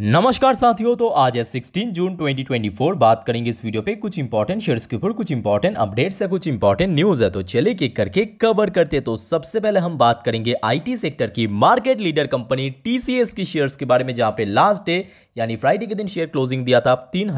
नमस्कार साथियों तो आज है 16 जून 2024 बात करेंगे इस वीडियो पे कुछ इंपॉर्टेंट शेयर्स के ऊपर कुछ इंपॉर्टेंट अपडेट्स है कुछ इंपॉर्टेंट न्यूज है तो चले के करके कवर करते तो सबसे पहले हम बात करेंगे आईटी सेक्टर की मार्केट लीडर कंपनी टीसीएस की शेयर्स के बारे में जहां पे लास्ट डे यानी फ्राइडे के दिन शेयर क्लोजिंग दिया था तीन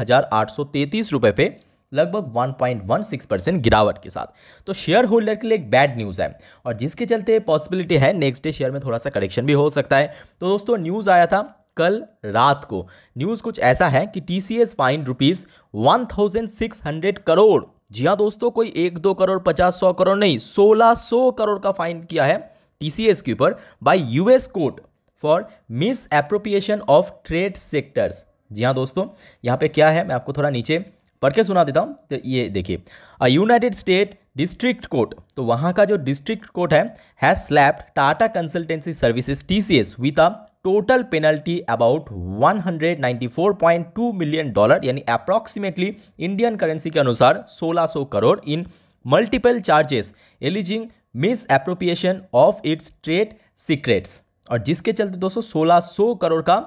रुपए पे लगभग 1.16 परसेंट गिरावट के साथ तो शेयर होल्डर के लिए एक बैड न्यूज़ है और जिसके चलते पॉसिबिलिटी है नेक्स्ट डे शेयर में थोड़ा सा करेक्शन भी हो सकता है तो दोस्तों न्यूज़ आया था कल रात को न्यूज़ कुछ ऐसा है कि T C S fine rupees one thousand six hundred crore जी हाँ दोस्तों कोई एक दो करोड़ पचास सौ करोड़ नहीं सोलह सौ करोड़ का फाइन किया है टी सी एस के ऊपर by US court for misappropriation of trade sectors जी हाँ दोस्तों यहाँ पे क्या है मैं आपको थोड़ा नीचे पढ़ के सुना देता हूँ तो ये देखिए a United State district court तो वहाँ का जो डिस्ट्रिक्ट कोर्ट है has slapped Tata consultancy services T C S with a total penalty about 194.2 million dollar यानी अप्रॉक्सीमेटली इंडियन करेंसी के अनुसार 1600 crore in multiple charges alleging misappropriation of its trade secrets और जिसके चलते दोस्तों 1600 करोड़ का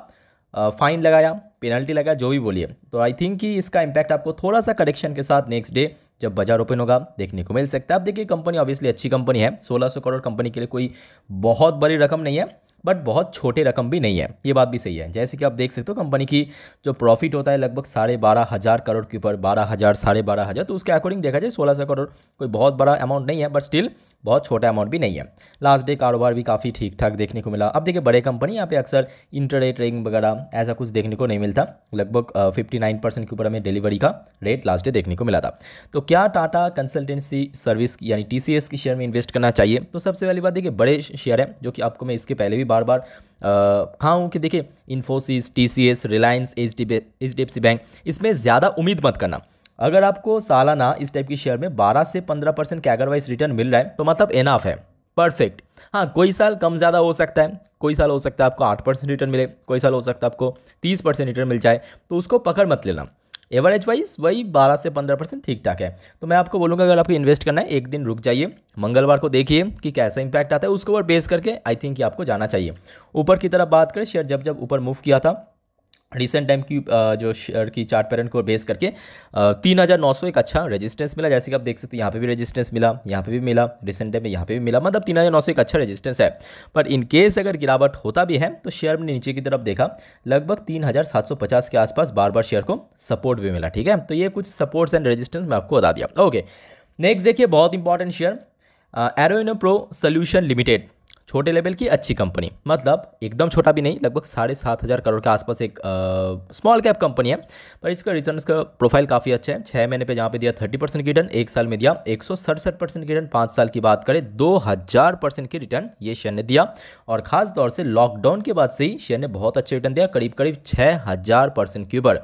फाइन लगाया पेनल्टी लगाया जो भी बोलिए तो आई थिंक कि इसका इम्पैक्ट आपको थोड़ा सा करेक्शन के साथ नेक्स्ट डे जब बाजार ओपन होगा देखने को मिल सकता है आप देखिए कंपनी ऑब्वियसली अच्छी कंपनी है 1600 करोड़ कंपनी के लिए कोई बहुत बड़ी रकम नहीं है बट बहुत छोटे रकम भी नहीं है ये बात भी सही है जैसे कि आप देख सकते हो कंपनी की जो प्रॉफिट होता है लगभग साढ़े बारह हज़ार करोड़ के ऊपर बारह हज़ार साढ़े बारह हज़ार तो उसके अकॉर्डिंग देखा जाए सोलह सौ करोड़ कोई बहुत बड़ा अमाउंट नहीं है बट स्टिल बहुत छोटा अमाउंट भी नहीं है लास्ट डे कारोबार भी काफ़ी ठीक ठाक देखने को मिला अब देखिए बड़े कंपनी यहाँ पे अक्सर इंटरडे ट्रेडिंग वगैरह ऐसा कुछ देखने को नहीं मिलता लगभग फिफ्टी नाइन परसेंट के ऊपर हमें डिलीवरी का रेट लास्ट डे देखने को मिला था तो क्या टाटा कंसल्टेंसी सर्विस यानी टी की शेयर में इन्वेस्ट करना चाहिए तो सबसे पहली बात देखिए बड़े शेयर है जो कि आपको मैं इसके पहले भी बार बार कहा हूँ कि देखिए Infosys T C S Reliance H D H bank इसमें ज़्यादा उम्मीद मत करना अगर आपको सालाना इस टाइप की शेयर में 12 से 15 परसेंट कैगर वाइज रिटर्न मिल रहा है तो मतलब एनाफ है परफेक्ट हाँ कोई साल कम ज़्यादा हो सकता है कोई साल हो सकता है आपको आठ परसेंट रिटर्न मिले कोई साल हो सकता है आपको तीस परसेंट रिटर्न मिल जाए तो उसको पकड़ मत लेना एवरेज वाइज वही बारह से पंद्रह परसेंट ठीक ठाक है तो मैं आपको बोलूँगा अगर आपको इन्वेस्ट करना है एक दिन रुक जाइए मंगलवार को देखिए कि कैसा इंपैक्ट आता है उसके ऊपर बेस करके आई थिंक आपको जाना चाहिए ऊपर की तरफ बात करें शेयर जब जब ऊपर मूव किया था रिसेंट टाइम की जो शेयर की चार्ट पैटर्न को बेस करके तीन हज़ार नौ सौ एक अच्छा रेजिस्टेंस मिला जैसे कि आप देख सकते हो यहाँ पे भी रेजिस्टेंस मिला यहाँ पे भी मिला रिसेंट टाइम में यहाँ पे भी मिला मतलब तीन हज़ार नौ सौ एक अच्छा रेजिस्टेंस है पर इन केस अगर गिरावट होता भी है तो शेयर ने नीचे की तरफ देखा लगभग तीन हज़ार सात सौ पचास के आसपास बार बार शेयर को सपोर्ट भी मिला ठीक है तो ये कुछ सपोर्ट्स एंड रजिस्टेंस मैं आपको बता दिया ओके नेक्स्ट देखिए बहुत इंपॉर्टेंट शेयर एरोइनो प्रो सोल्यूशन लिमिटेड छोटे लेवल की अच्छी कंपनी मतलब एकदम छोटा भी नहीं लगभग साढ़े सात हज़ार करोड़ के आसपास एक स्मॉल कैप कंपनी है पर इसका रिटर्न का प्रोफाइल काफ़ी अच्छा है छः महीने पे जहाँ पे दिया थर्टी परसेंट की रिटर्न एक साल में दिया एक सौ सड़सठ परसेंट की रिटर्न पाँच साल की बात करें दो हज़ार परसेंट की रिटर्न ये शेयर ने दिया और ख़ास तौर से लॉकडाउन के बाद से ही शेयर ने बहुत अच्छे रिटर्न दिया करीब करीब छः हज़ार परसेंट के ऊपर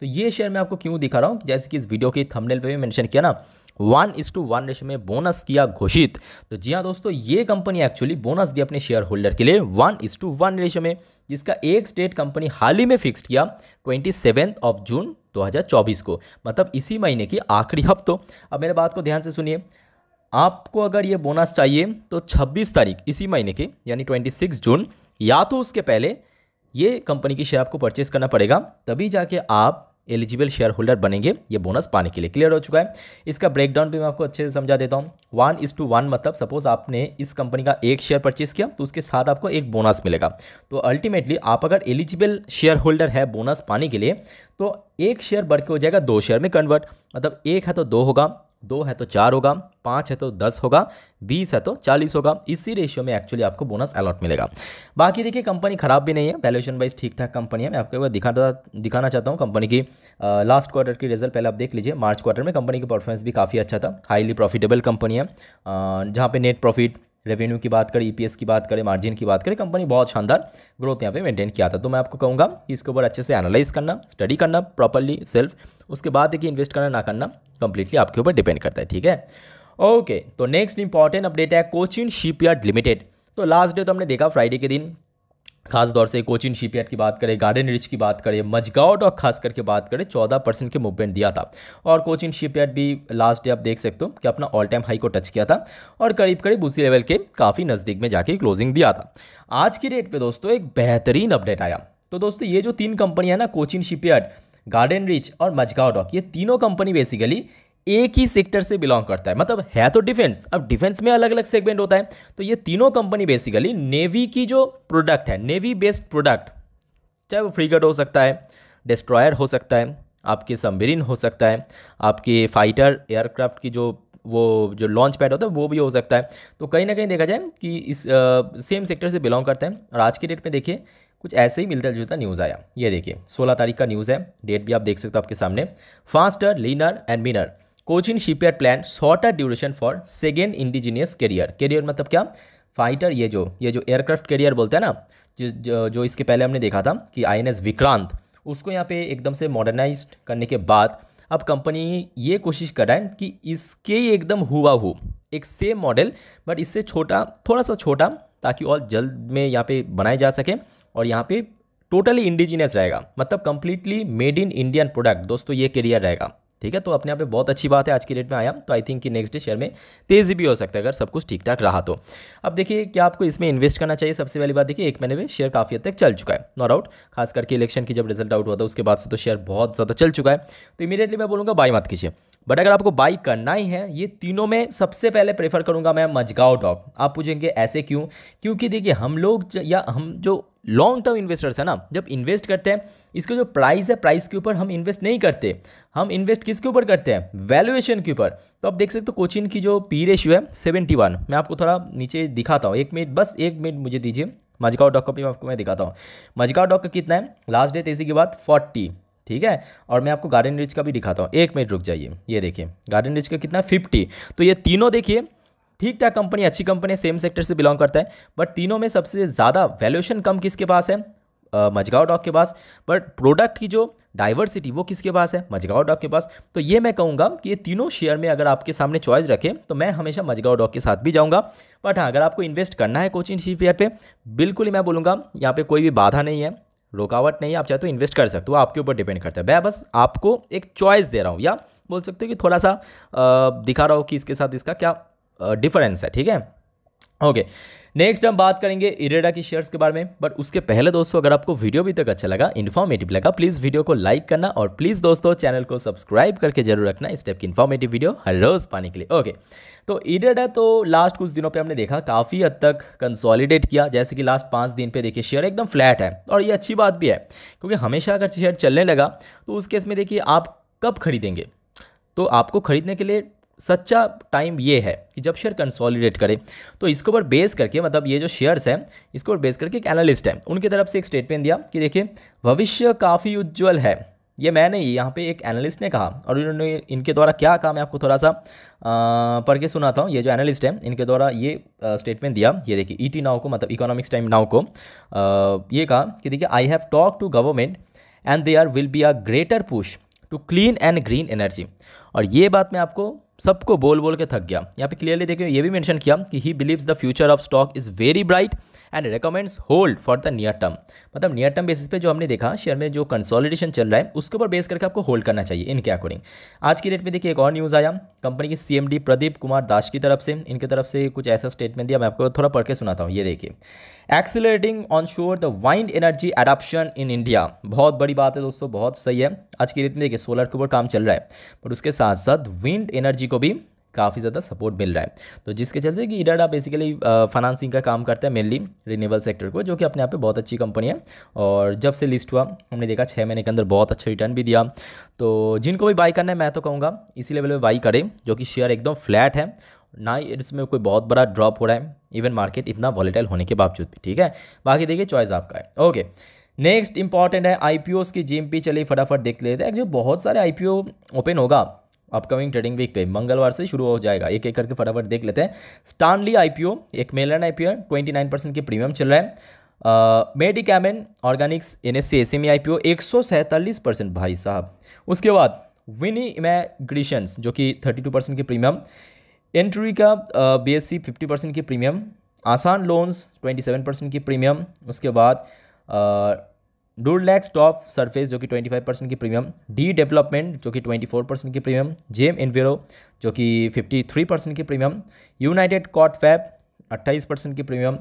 तो ये शेयर मैं आपको क्यों दिखा रहा हूँ जैसे कि इस वीडियो की थंबनेल पे भी मैंशन किया ना one is two one ratio में बोनस किया घोषित तो जी हाँ दोस्तों ये कंपनी एक्चुअली बोनस दी अपने शेयर होल्डर के लिए one is two one ratio में जिसका एक स्टेट कंपनी हाल ही में फिक्स किया ट्वेंटी सेवेंथ ऑफ जून 2024 को मतलब इसी महीने की आखिरी हफ्तों अब मेरे बात को ध्यान से सुनिए आपको अगर ये बोनस चाहिए तो 26 तारीख इसी महीने की यानी 26 जून या तो उसके पहले ये कंपनी की शेयर आपको परचेस करना पड़ेगा तभी जाके आप एलिजिबल शेयर होल्डर बनेंगे ये बोनस पाने के लिए क्लियर हो चुका है इसका ब्रेकडाउन भी मैं आपको अच्छे से समझा देता हूँ वन इज टू वन मतलब सपोज आपने इस कंपनी का एक शेयर परचेज़ किया तो उसके साथ आपको एक बोनस मिलेगा तो अल्टीमेटली आप अगर एलिजिबल शेयर होल्डर है बोनस पाने के लिए तो एक शेयर बढ़ के हो जाएगा दो शेयर में कन्वर्ट मतलब एक है तो दो होगा दो है तो चार होगा पाँच है तो दस होगा बीस है तो चालीस होगा इसी रेशियो में एक्चुअली आपको बोनस अलॉट मिलेगा बाकी देखिए कंपनी ख़राब भी नहीं है वैल्यूशन वाइज ठीक ठाक कंपनी है मैं आपको एक बार दिखाता दिखाना चाहता हूँ कंपनी की लास्ट क्वार्टर की रिजल्ट पहले आप देख लीजिए मार्च क्वार्टर में कंपनी की परफॉर्मेंस भी काफ़ी अच्छा था हाईली प्रॉफिटेबल कंपनी है जहाँ पर नेट प्रॉफिट रेवेन्यू की बात करें ईपीएस e की बात करें मार्जिन की बात करें कंपनी बहुत शानदार ग्रोथ यहाँ पे मेंटेन किया था तो मैं आपको कहूँगा कि इसके ऊपर अच्छे से एनालाइज करना स्टडी करना प्रॉपरली सेल्फ उसके बाद देखिए इन्वेस्ट करना ना करना कंप्लीटली आपके ऊपर डिपेंड करता है ठीक है ओके तो नेक्स्ट इंपॉर्टेंट अपडेट है कोचिन शिपयार्ड लिमिटेड तो लास्ट डे तो हमने देखा फ्राइडे के दिन खास तौर से कोचिन शिपयार्ड की बात करें गार्डन रिच की बात करें मजगाउट और खास करके बात करें चौदह परसेंट के मूवमेंट दिया था और कोचिन शिपयार्ड भी लास्ट डे आप देख सकते हो कि अपना ऑल टाइम हाई को टच किया था और करीब करीब उसी लेवल के काफ़ी नज़दीक में जाके क्लोजिंग दिया था आज की डेट पर दोस्तों एक बेहतरीन अपडेट आया तो दोस्तों ये जो तीन कंपनियाँ ना कोचिन शिपयार्ड गार्डन रिच और मजगाव डॉक ये तीनों कंपनी बेसिकली एक ही सेक्टर से बिलोंग करता है मतलब है तो डिफेंस अब डिफेंस में अलग अलग सेगमेंट होता है तो ये तीनों कंपनी बेसिकली नेवी की जो प्रोडक्ट है नेवी बेस्ड प्रोडक्ट चाहे वो फ्रीगट हो सकता है डिस्ट्रॉयर हो सकता है आपके सम्बेरिन हो सकता है आपके फाइटर एयरक्राफ्ट की जो वो जो लॉन्च पैड होता है वो भी हो सकता है तो कहीं ना कहीं देखा जाए कि इस आ, सेम सेक्टर से बिलोंग करता है और आज के डेट में देखिए कुछ ऐसे ही मिलता जुलता न्यूज़ आया ये देखिए 16 तारीख का न्यूज़ है डेट भी आप देख सकते हो आपके सामने faster leaner and meaner Cochin shipyard plan shorter duration for second indigenous carrier carrier मतलब क्या फाइटर ये जो ये जो एयरक्राफ्ट कैरियर बोलते हैं ना जो, जो इसके पहले हमने देखा था कि आई विक्रांत उसको यहाँ पे एकदम से मॉडर्नाइज करने के बाद अब कंपनी ये कोशिश कर रहा है कि इसके एकदम हुआ हो हु, एक सेम मॉडल बट इससे छोटा थोड़ा सा छोटा ताकि और जल्द में यहाँ पे बनाए जा सके और यहाँ पे टोटली इंडिजिनियस रहेगा मतलब completely made in Indian product दोस्तों ये करियर रहेगा ठीक है तो अपने आप में बहुत अच्छी बात है आज की डेट में आया तो आई थिंक कि नेक्स्ट डे शेयर में तेज़ी भी हो सकता है अगर सब कुछ ठीक ठाक रहा तो अब देखिए क्या आपको इसमें इन्वेस्ट करना चाहिए सबसे पहली बात देखिए एक महीने में शेयर काफ़ी हद तक चल चुका है नो डाउट खास करके इलेक्शन की जब रिजल्ट आउट हुआ था उसके बाद से तो शेयर बहुत ज़्यादा चल चुका है तो इमीडिएटली मैं बोलूँगा बाई मत कीजिए बट अगर आपको बाई करना ही है ये तीनों में सबसे पहले प्रेफर करूँगा मैं मजगाव डॉग आप पूछेंगे ऐसे क्यों क्योंकि देखिए हम लोग या हम जो लॉन्ग टर्म इन्वेस्टर्स है ना जब इन्वेस्ट करते हैं इसका जो प्राइस है प्राइस के ऊपर हम इन्वेस्ट नहीं करते हम इन्वेस्ट किसके ऊपर करते हैं वैल्यूएशन के ऊपर तो आप देख सकते हो कोचिन की जो पी रेशियो है सेवेंटी वन मैं आपको थोड़ा नीचे दिखाता हूँ एक मिनट बस एक मिनट मुझे दीजिए मजगाव डॉक का भी आपको मैं दिखाता हूँ मजगाव डॉक का कितना है लास्ट डे तेजी के बाद फोर्टी ठीक है और मैं आपको गार्डन रिच का भी दिखाता हूँ एक मिनट रुक जाइए ये देखिए गार्डन रिच का कितना फिफ्टी तो ये तीनों देखिए ठीक ठाक कंपनी अच्छी कंपनी सेम सेक्टर से बिलोंग करता है बट तीनों में सबसे ज़्यादा वैल्यूएशन कम किसके पास है मजगाव डॉक के पास बट प्रोडक्ट की जो डाइवर्सिटी वो किसके पास है मजगाव डॉक के पास तो ये मैं कहूँगा कि ये तीनों शेयर में अगर आपके सामने चॉइस रखें तो मैं हमेशा मजगाव डॉक के साथ भी जाऊँगा बट हाँ अगर आपको इन्वेस्ट करना है कोचिंग शिपयर पर बिल्कुल ही मैं बोलूँगा यहाँ पर कोई भी बाधा नहीं है रुकावट नहीं आप चाहे तो इन्वेस्ट कर सकते हो आपके ऊपर डिपेंड करता है मैं बस आपको एक चॉइस दे रहा हूँ या बोल सकते हो कि थोड़ा सा दिखा रहा हूँ कि इसके साथ इसका क्या डिफरेंस है ठीक है ओके नेक्स्ट हम बात करेंगे इरेडा की शेयर्स के बारे में बट उसके पहले दोस्तों अगर आपको वीडियो भी तक अच्छा लगा इन्फॉर्मेटिव लगा प्लीज़ वीडियो को लाइक करना और प्लीज़ दोस्तों चैनल को सब्सक्राइब करके जरूर रखना इस टाइप की इन्फॉर्मेटिव वीडियो हर रोज़ पाने के लिए ओके तो इरेडा तो लास्ट कुछ दिनों पर हमने देखा काफ़ी हद तक कंसॉलीडेट किया जैसे कि लास्ट पाँच दिन पर देखिए शेयर एकदम फ्लैट है और ये अच्छी बात भी है क्योंकि हमेशा अगर शेयर चलने लगा तो उस केस में देखिए आप कब खरीदेंगे तो आपको खरीदने के लिए सच्चा टाइम ये है कि जब शेयर कंसोलिडेट करे तो इसके ऊपर बेस करके मतलब ये जो शेयर्स हैं इसके ऊपर बेस करके एक एनालिस्ट है उनकी तरफ से एक स्टेटमेंट दिया कि देखिए भविष्य काफ़ी उज्जवल है ये मैंने ही यहाँ पे एक एनालिस्ट ने कहा और इन्होंने इनके द्वारा क्या कहा मैं आपको थोड़ा सा पढ़ के सुनाता हूँ ये जो एनालिस्ट है इनके द्वारा ये स्टेटमेंट दिया ये देखिए ईटी e नाव को मतलब इकोनॉमिक्स टाइम नाव को आ, ये कहा कि देखिए I have talk to government and they are will be a greater push to clean and green energy और ये बात मैं आपको सबको बोल बोल के थक गया यहाँ पे क्लियरली देखिए ये भी मेंशन किया कि he believes the future of stock is very bright and recommends hold for the near term मतलब नियर टर्म बेसिस पे जो हमने देखा शेयर में जो कंसोलिडेशन चल रहा है उसके ऊपर बेस करके आपको होल्ड करना चाहिए इनके अकॉर्डिंग आज की डेट में देखिए एक और न्यूज़ आया कंपनी की सी प्रदीप कुमार दास की तरफ से इनकी तरफ से कुछ ऐसा स्टेटमेंट दिया मैं आपको थोड़ा पढ़ के सुनाता हूँ ये देखिए accelerating onshore the wind energy adoption in India बहुत बड़ी बात है दोस्तों बहुत सही है आज की डेट में देखिए सोलर के ऊपर काम चल रहा है पर उसके साथ साथ विंड एनर्जी को भी काफ़ी ज़्यादा सपोर्ट मिल रहा है तो जिसके चलते कि इराडा बेसिकली फाइनेंसिंग का काम करता है मेनली रिन्यूएबल सेक्टर को जो कि अपने आप पे बहुत अच्छी कंपनी है और जब से लिस्ट हुआ हमने देखा छः महीने के अंदर बहुत अच्छा रिटर्न भी दिया तो जिनको भी बाई करना है मैं तो कहूँगा इसी लेवल पर बाई करें जो कि शेयर एकदम फ्लैट है ना ही इसमें कोई बहुत बड़ा ड्रॉप हो रहा है इवन मार्केट इतना वॉलेटाइल होने के बावजूद भी ठीक है बाकी देखिए चॉइस आपका है ओके नेक्स्ट इंपॉर्टेंट है आई की जिम पी चलिए फटाफट देख लेते हैं जो बहुत सारे आई ओपन होगा अपकमिंग ट्रेडिंग वीक पे मंगलवार से शुरू हो जाएगा एक एक करके फटाफट देख लेते हैं स्टानली आईपीओ एक मेलन आईपीओ है ट्वेंटी नाइन परसेंट की प्रीमियम चल रहा है Medicamen Organics N S C S M I P O एक सौ सैंतालीस परसेंट भाई साहब उसके बाद विनी इमेग्रीशंस जो कि थर्टी टू परसेंट की प्रीमियम एंट्री का B S C fifty percent की premium Aasaan loans twenty seven percent की प्रीमियम उसके बाद डूड लैक्स टॉप सरफेस जो कि 25 परसेंट की प्रीमियम डी डेवलपमेंट जो कि 24 परसेंट की प्रीमियम जेम इनवेरो जो कि 53 परसेंट की premium United Cotfab 28 percent की प्रीमियम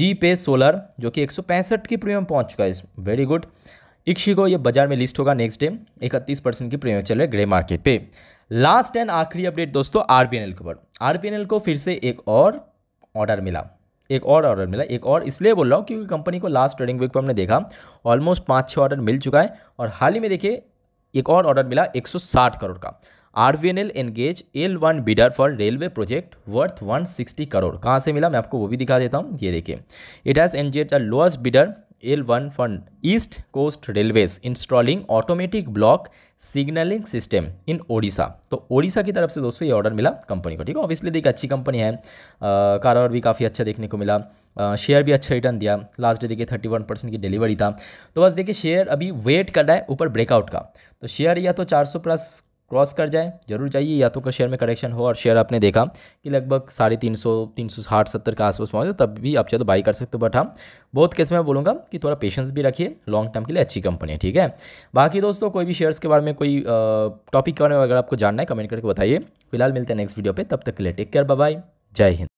जी पे सोलर जो कि 165 की प्रीमियम पहुंच चुका है वेरी गुड को ये बाजार में लिस्ट होगा नेक्स्ट डे इकतीस परसेंट की प्रीमियम चल रहा है ग्रे मार्केट पे लास्ट एंड आखिरी अपडेट दोस्तों आर के ऊपर आर को फिर से एक और ऑर्डर मिला एक और ऑर्डर मिला एक और इसलिए बोल रहा हूँ क्योंकि कंपनी को लास्ट ट्रेडिंग वीक पर हमने देखा ऑलमोस्ट पाँच छः ऑर्डर मिल चुका है और हाल ही में देखिए एक और ऑर्डर मिला 160 करोड़ का R V N L engage L one bidder for railway project worth 160 crore कहाँ से मिला मैं आपको वो भी दिखा देता हूँ ये देखिए it has emerged the lowest bidder L one fund East Coast Railways installing automatic block signalling system in Odisha तो ओडिशा की तरफ से दोस्तों ये ऑर्डर मिला कंपनी को ठीक है ऑब्वियसली देखिए अच्छी कंपनी है कारोबार भी काफ़ी अच्छा देखने को मिला शेयर भी अच्छा रिटर्न दिया लास्ट डे देखिए थर्टी वन परसेंट की डिलीवरी था तो बस देखिए शेयर अभी वेट कर रहा है ऊपर ब्रेकआउट का तो शेयर या तो चार सौ प्लस क्रॉस कर जाए जरूर जाइए या तो का शेयर में करेक्शन हो और शेयर आपने देखा कि लगभग साढ़े तीन सौ तीन सौ साठ सत्तर के आसपास पहुँच तब भी आप चाहे तो बाई कर सकते हो बट हाँ बहुत केस में मैं बोलूँगा कि थोड़ा पेशेंस भी रखिए लॉन्ग टर्म के लिए अच्छी कंपनी है ठीक है बाकी दोस्तों कोई भी शेयर्स के बारे में कोई टॉपिक के बारे में अगर आपको जानना है कमेंट करके बताइए फिलहाल मिलते हैं नेक्स्ट वीडियो पर तब तक के लिए टेक केयर बाय जय हिंद